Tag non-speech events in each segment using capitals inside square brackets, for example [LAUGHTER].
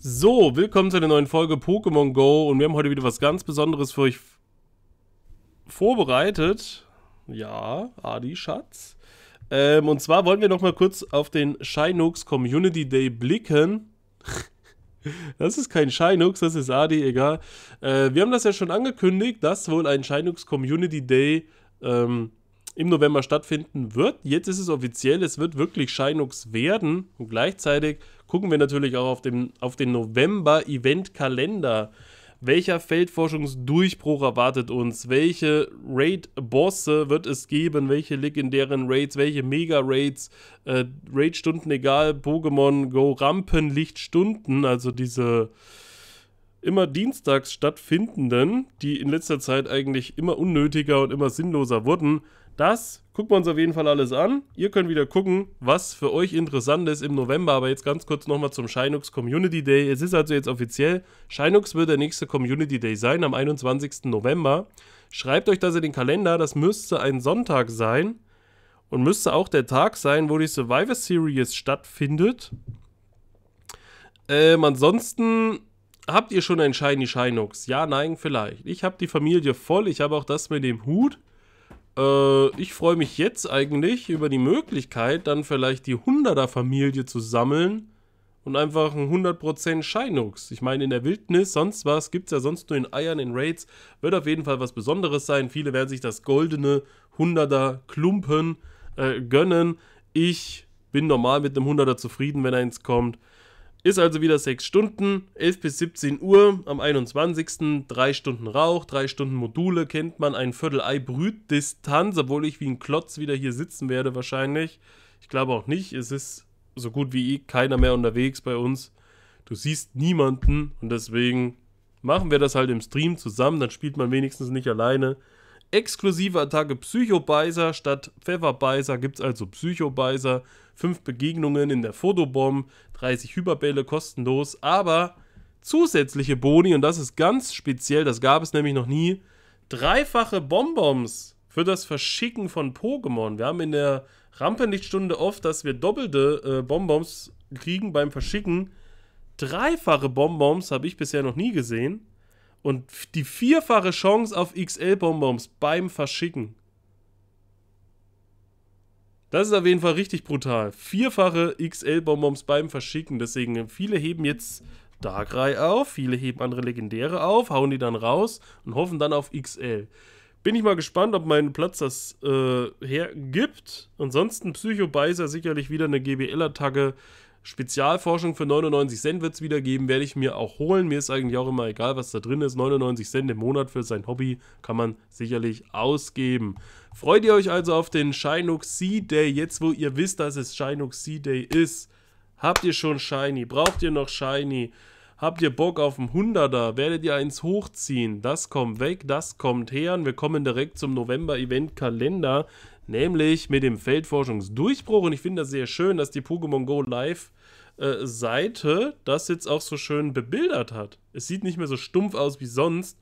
So, willkommen zu einer neuen Folge Pokémon Go und wir haben heute wieder was ganz Besonderes für euch vorbereitet. Ja, Adi, Schatz. Ähm, und zwar wollen wir nochmal kurz auf den Shinooks Community Day blicken. [LAUGHS] Das ist kein Shinooks, das ist Adi, egal. Äh, wir haben das ja schon angekündigt, dass wohl ein Shinooks Community Day ähm, im November stattfinden wird. Jetzt ist es offiziell, es wird wirklich Shinooks werden und gleichzeitig gucken wir natürlich auch auf, dem, auf den November-Event-Kalender. Welcher Feldforschungsdurchbruch erwartet uns? Welche Raid-Bosse wird es geben? Welche legendären Raids? Welche Mega-Raids? Äh, Raid-Stunden egal, Pokémon Go Rampenlichtstunden, also diese immer dienstags stattfindenden, die in letzter Zeit eigentlich immer unnötiger und immer sinnloser wurden das gucken wir uns auf jeden Fall alles an. Ihr könnt wieder gucken, was für euch interessant ist im November. Aber jetzt ganz kurz nochmal zum Shinux Community Day. Es ist also jetzt offiziell. Shinux wird der nächste Community Day sein am 21. November. Schreibt euch das in den Kalender. Das müsste ein Sonntag sein. Und müsste auch der Tag sein, wo die Survivor Series stattfindet. Ähm, ansonsten habt ihr schon ein Shiny Shinux? Ja, nein, vielleicht. Ich habe die Familie voll. Ich habe auch das mit dem Hut. Äh, ich freue mich jetzt eigentlich über die Möglichkeit, dann vielleicht die Hunderter familie zu sammeln und einfach einen 100% Shinux. Ich meine, in der Wildnis, sonst was, gibt es ja sonst nur in Eiern, in Raids, wird auf jeden Fall was Besonderes sein. Viele werden sich das goldene Hunderter Klumpen äh, gönnen. Ich bin normal mit einem Hunderter zufrieden, wenn eins kommt. Ist also wieder 6 Stunden, 11 bis 17 Uhr am 21. 3 Stunden Rauch, 3 Stunden Module, kennt man ein Viertel Ei brüht Distanz, obwohl ich wie ein Klotz wieder hier sitzen werde wahrscheinlich. Ich glaube auch nicht, es ist so gut wie eh keiner mehr unterwegs bei uns. Du siehst niemanden und deswegen machen wir das halt im Stream zusammen, dann spielt man wenigstens nicht alleine. Exklusive Attacke Psychobeiser statt Pfefferbeiser gibt es also Psychobeiser. 5 Begegnungen in der Fotobomb, 30 Hyperbälle kostenlos, aber zusätzliche Boni, und das ist ganz speziell, das gab es nämlich noch nie, dreifache Bonbons für das Verschicken von Pokémon. Wir haben in der Rampenlichtstunde oft, dass wir doppelte äh, Bonbons kriegen beim Verschicken. Dreifache Bonbons habe ich bisher noch nie gesehen und die vierfache Chance auf XL-Bonbons beim Verschicken. Das ist auf jeden Fall richtig brutal. Vierfache XL-Bonbons beim Verschicken. Deswegen, äh, viele heben jetzt Darkrai auf, viele heben andere Legendäre auf, hauen die dann raus und hoffen dann auf XL. Bin ich mal gespannt, ob mein Platz das äh, hergibt. Ansonsten Psycho Beiser sicherlich wieder eine GBL-Attacke Spezialforschung für 99 Cent wird es wieder geben, werde ich mir auch holen. Mir ist eigentlich auch immer egal, was da drin ist. 99 Cent im Monat für sein Hobby kann man sicherlich ausgeben. Freut ihr euch also auf den Shinok Sea Day, jetzt wo ihr wisst, dass es Shinok Sea Day ist? Habt ihr schon Shiny? Braucht ihr noch Shiny? Habt ihr Bock auf einen 100er? Werdet ihr eins hochziehen? Das kommt weg, das kommt her. Und wir kommen direkt zum November-Event-Kalender nämlich mit dem Feldforschungsdurchbruch. Und ich finde das sehr schön, dass die Pokémon Go Live äh, Seite das jetzt auch so schön bebildert hat. Es sieht nicht mehr so stumpf aus wie sonst.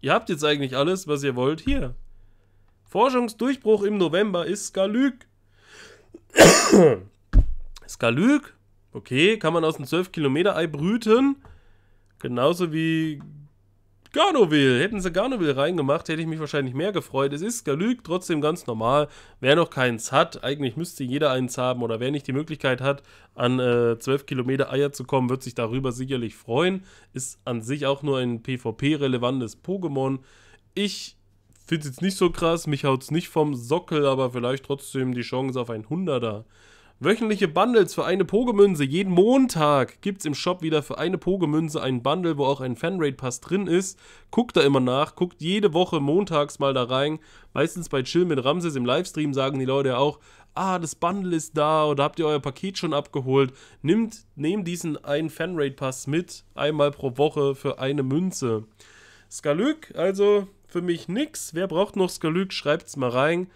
Ihr habt jetzt eigentlich alles, was ihr wollt, hier. Forschungsdurchbruch im November ist Skalyk. [COUGHS] Skalyk, okay, kann man aus dem 12-Kilometer-Ei brüten. Genauso wie Garnoville. Hätten sie Garnoville reingemacht, hätte ich mich wahrscheinlich mehr gefreut. Es ist gelügt, trotzdem ganz normal. Wer noch keins hat, eigentlich müsste jeder eins haben oder wer nicht die Möglichkeit hat, an äh, 12 Kilometer Eier zu kommen, wird sich darüber sicherlich freuen. Ist an sich auch nur ein PvP-relevantes Pokémon. Ich finde es jetzt nicht so krass, mich haut es nicht vom Sockel, aber vielleicht trotzdem die Chance auf ein 100 er Wöchentliche Bundles für eine Pogemünze. Jeden Montag gibt es im Shop wieder für eine Pogemünze einen Bundle, wo auch ein Fanrate-Pass drin ist. Guckt da immer nach, guckt jede Woche montags mal da rein. Meistens bei Chill mit Ramses im Livestream sagen die Leute ja auch, ah, das Bundle ist da oder habt ihr euer Paket schon abgeholt. Nimmt, nehmt diesen einen Fanrate-Pass mit, einmal pro Woche für eine Münze. Skalück, also für mich nix. Wer braucht noch Skalück? Schreibt's mal rein.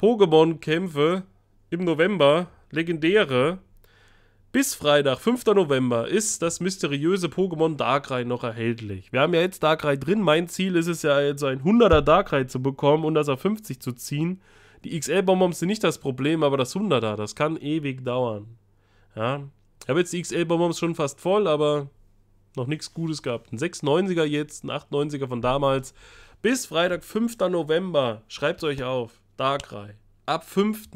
Pokémon-Kämpfe im November legendäre. Bis Freitag, 5. November, ist das mysteriöse Pokémon Darkrai noch erhältlich. Wir haben ja jetzt Darkrai drin. Mein Ziel ist es ja jetzt, ein 100er Darkrai zu bekommen und das auf 50 zu ziehen. Die XL-Bonbons sind nicht das Problem, aber das 100er, das kann ewig dauern. Ja, ich habe jetzt die XL-Bonbons schon fast voll, aber noch nichts Gutes gehabt. Ein 690er jetzt, ein 890er von damals. Bis Freitag, 5. November. Schreibt es euch auf. Darkrai. Ab 5.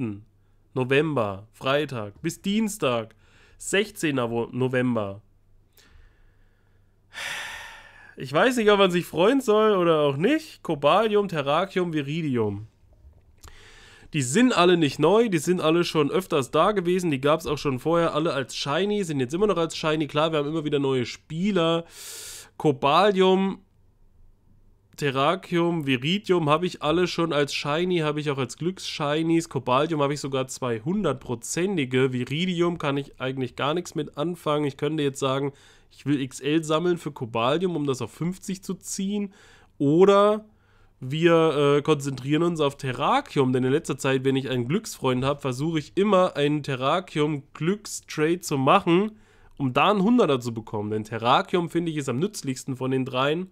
November, Freitag bis Dienstag, 16. November. Ich weiß nicht, ob man sich freuen soll oder auch nicht. Cobalium, Terrakium, Viridium. Die sind alle nicht neu, die sind alle schon öfters da gewesen, die gab es auch schon vorher, alle als Shiny, sind jetzt immer noch als Shiny. Klar, wir haben immer wieder neue Spieler. Cobalium Terrakium, Viridium habe ich alle schon als Shiny, habe ich auch als Glücksshinies. shinies Kobaltium habe ich sogar 200-prozentige. Viridium kann ich eigentlich gar nichts mit anfangen. Ich könnte jetzt sagen, ich will XL sammeln für Kobaltium, um das auf 50 zu ziehen. Oder wir äh, konzentrieren uns auf Terrakium, denn in letzter Zeit, wenn ich einen Glücksfreund habe, versuche ich immer einen Terrakium-Glückstrade zu machen, um da einen 100er zu bekommen. Denn Terrakium, finde ich, ist am nützlichsten von den dreien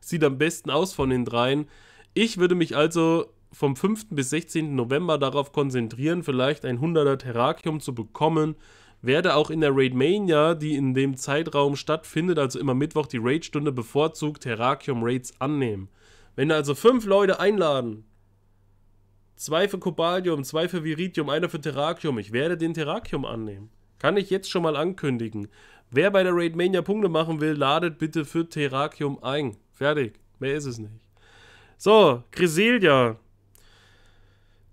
sieht am besten aus von den dreien. Ich würde mich also vom 5. bis 16. November darauf konzentrieren, vielleicht ein 100er Terrakium zu bekommen. Werde auch in der Raid Mania, die in dem Zeitraum stattfindet, also immer Mittwoch die Raidstunde, bevorzugt Terrakium Raids annehmen. Wenn also fünf Leute einladen, zwei für Cobalium, zwei für Viridium, einer für Terrakium, ich werde den Terrakium annehmen. Kann ich jetzt schon mal ankündigen. Wer bei der Raid Mania Punkte machen will, ladet bitte für Terrakium ein. Fertig. Mehr ist es nicht. So, Griselia.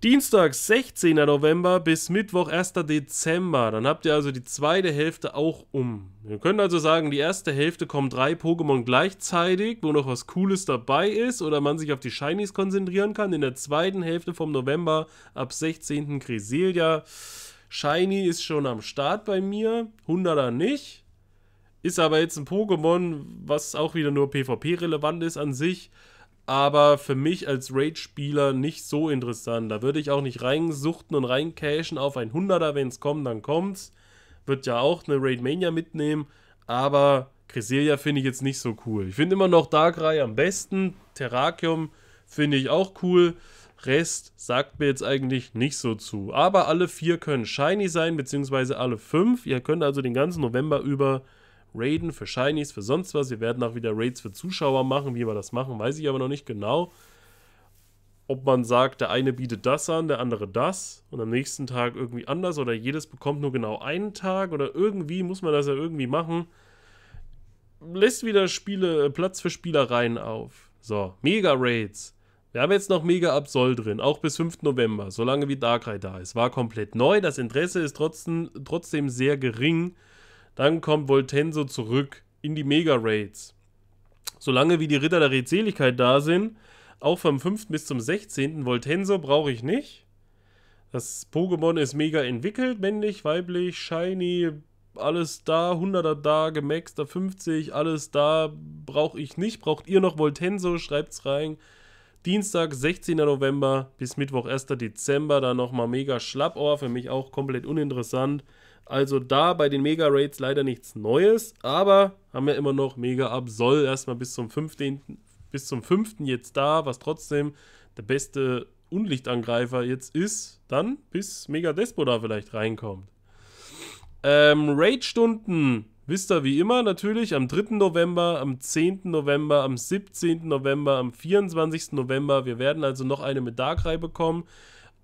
Dienstag, 16. November bis Mittwoch, 1. Dezember. Dann habt ihr also die zweite Hälfte auch um. Wir können also sagen, die erste Hälfte kommen drei Pokémon gleichzeitig, wo noch was Cooles dabei ist oder man sich auf die Shinies konzentrieren kann. In der zweiten Hälfte vom November ab 16. Griselia. Shiny ist schon am Start bei mir, 100er nicht. Ist aber jetzt ein Pokémon, was auch wieder nur PvP-relevant ist an sich, aber für mich als Raid-Spieler nicht so interessant. Da würde ich auch nicht reinsuchten und reincashen auf ein 100er, wenn es kommt, dann kommt's. Wird ja auch eine Raid-Mania mitnehmen, aber Cresselia finde ich jetzt nicht so cool. Ich finde immer noch Darkrai am besten, Terrakium finde ich auch cool. Rest sagt mir jetzt eigentlich nicht so zu. Aber alle vier können shiny sein, beziehungsweise alle fünf. Ihr könnt also den ganzen November über Raiden, für Shinies, für sonst was. Wir werden auch wieder Raids für Zuschauer machen. Wie wir das machen, weiß ich aber noch nicht genau. Ob man sagt, der eine bietet das an, der andere das und am nächsten Tag irgendwie anders oder jedes bekommt nur genau einen Tag oder irgendwie muss man das ja irgendwie machen. Lässt wieder Spiele, äh, Platz für Spielereien auf. So, Mega Raids. Wir haben jetzt noch Mega Absol drin, auch bis 5. November, solange wie Darkrai da ist. War komplett neu, das Interesse ist trotzdem, trotzdem sehr gering. Dann kommt Voltenso zurück in die Mega-Raids. Solange wie die Ritter der Redseligkeit da sind, auch vom 5. bis zum 16. Voltenso brauche ich nicht. Das Pokémon ist mega entwickelt, männlich, weiblich, shiny, alles da, 100er da, gemaxter 50, alles da, brauche ich nicht. Braucht ihr noch Voltenso, schreibt's rein. Dienstag, 16. November bis Mittwoch, 1. Dezember. dann nochmal mega Schlappohr, für mich auch komplett uninteressant. Also da bei den Mega Raids leider nichts Neues, aber haben wir immer noch Mega Up erstmal bis zum 15. bis zum 5. jetzt da, was trotzdem der beste Unlichtangreifer jetzt ist, dann bis Mega Despo da vielleicht reinkommt. Ähm, Raid-Stunden Wisst ihr wie immer natürlich am 3. November, am 10. November, am 17. November, am 24. November. Wir werden also noch eine mit Darkrai bekommen.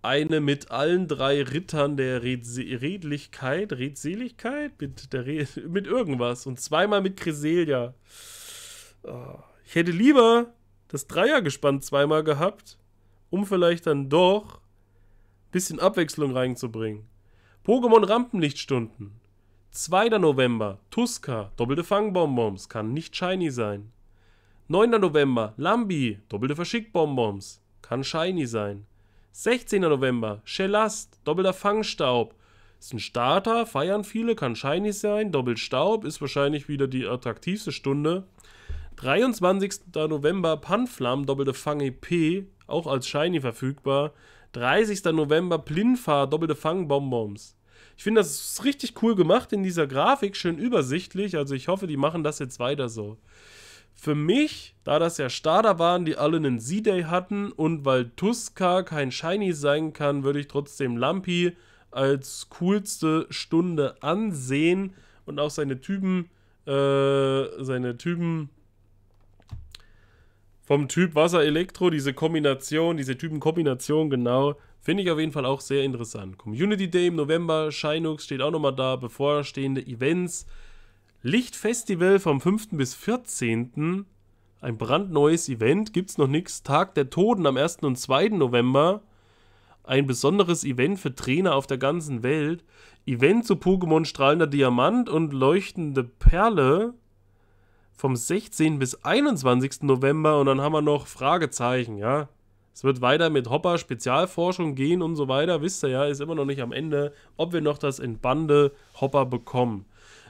Eine mit allen drei Rittern der Redse Redlichkeit, Redseligkeit, mit, der Re [LAUGHS] mit irgendwas. Und zweimal mit Creselia. Oh, ich hätte lieber das Dreiergespann zweimal gehabt, um vielleicht dann doch ein bisschen Abwechslung reinzubringen. Pokémon Rampenlichtstunden. 2. November, Tuska, doppelte Fangbonbons, kann nicht shiny sein. 9. November, Lambi, doppelte Verschickbonbons, kann shiny sein. 16. November, Shellast, doppelter Fangstaub. Ist ein Starter, feiern viele, kann shiny sein. Doppelstaub ist wahrscheinlich wieder die attraktivste Stunde. 23. November, Panflam, doppelte Fang-EP, auch als shiny verfügbar. 30. November, Plinfa, doppelte Fangbonbons. Ich finde, das ist richtig cool gemacht in dieser Grafik, schön übersichtlich. Also ich hoffe, die machen das jetzt weiter so. Für mich, da das ja Starter waren, die alle einen Z-Day hatten und weil Tuska kein Shiny sein kann, würde ich trotzdem Lumpy als coolste Stunde ansehen und auch seine Typen, äh, seine Typen vom Typ Wasser Elektro, diese Kombination, diese Typen-Kombination genau, Finde ich auf jeden Fall auch sehr interessant. Community Day im November, Shinux steht auch nochmal da, bevorstehende Events. Lichtfestival vom 5. bis 14. Ein brandneues Event, gibt's noch nichts. Tag der Toten am 1. und 2. November. Ein besonderes Event für Trainer auf der ganzen Welt. Event zu Pokémon Strahlender Diamant und Leuchtende Perle vom 16. bis 21. November und dann haben wir noch Fragezeichen, ja. Es wird weiter mit Hopper Spezialforschung gehen und so weiter. Wisst ihr ja, ist immer noch nicht am Ende, ob wir noch das entbande Hopper bekommen.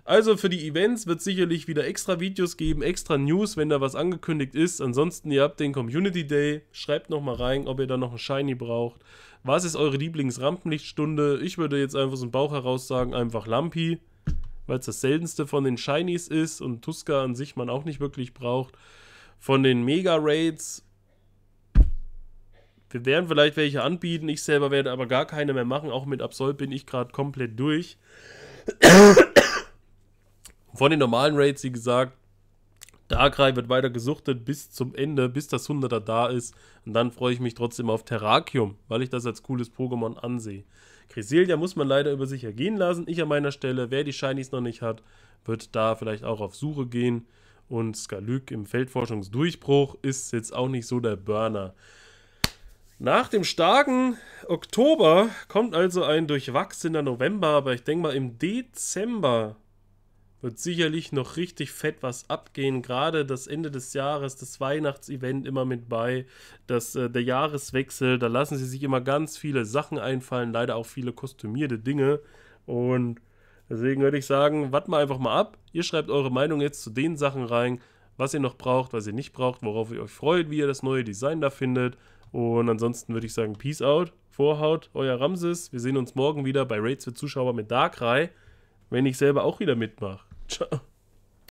Also für die Events wird sicherlich wieder extra Videos geben, extra News, wenn da was angekündigt ist. Ansonsten, ihr habt den Community Day. Schreibt nochmal rein, ob ihr da noch ein Shiny braucht. Was ist eure Lieblingsrampenlichtstunde? Ich würde jetzt einfach so einen Bauch heraus sagen, einfach Lampi, weil es das seltenste von den Shinies ist und Tuska an sich man auch nicht wirklich braucht. Von den Mega Raids wir werden vielleicht welche anbieten, ich selber werde aber gar keine mehr machen. Auch mit Absol bin ich gerade komplett durch. Von den normalen Raids, wie gesagt, Darkrai wird weiter gesuchtet bis zum Ende, bis das 100er da ist. Und dann freue ich mich trotzdem auf Terrakium, weil ich das als cooles Pokémon ansehe. Griselia muss man leider über sich ergehen lassen. Ich an meiner Stelle, wer die Shinies noch nicht hat, wird da vielleicht auch auf Suche gehen. Und Skalyk im Feldforschungsdurchbruch ist jetzt auch nicht so der Burner. Nach dem starken Oktober kommt also ein durchwachsener November, aber ich denke mal im Dezember wird sicherlich noch richtig fett was abgehen. Gerade das Ende des Jahres, das Weihnachtsevent immer mit bei, das, äh, der Jahreswechsel, da lassen sie sich immer ganz viele Sachen einfallen, leider auch viele kostümierte Dinge. Und deswegen würde ich sagen, warten wir einfach mal ab. Ihr schreibt eure Meinung jetzt zu den Sachen rein, was ihr noch braucht, was ihr nicht braucht, worauf ihr euch freut, wie ihr das neue Design da findet. Und ansonsten würde ich sagen, Peace out, Vorhaut, euer Ramses. Wir sehen uns morgen wieder bei Raids für Zuschauer mit Darkrai, wenn ich selber auch wieder mitmache. [LAUGHS] Ciao.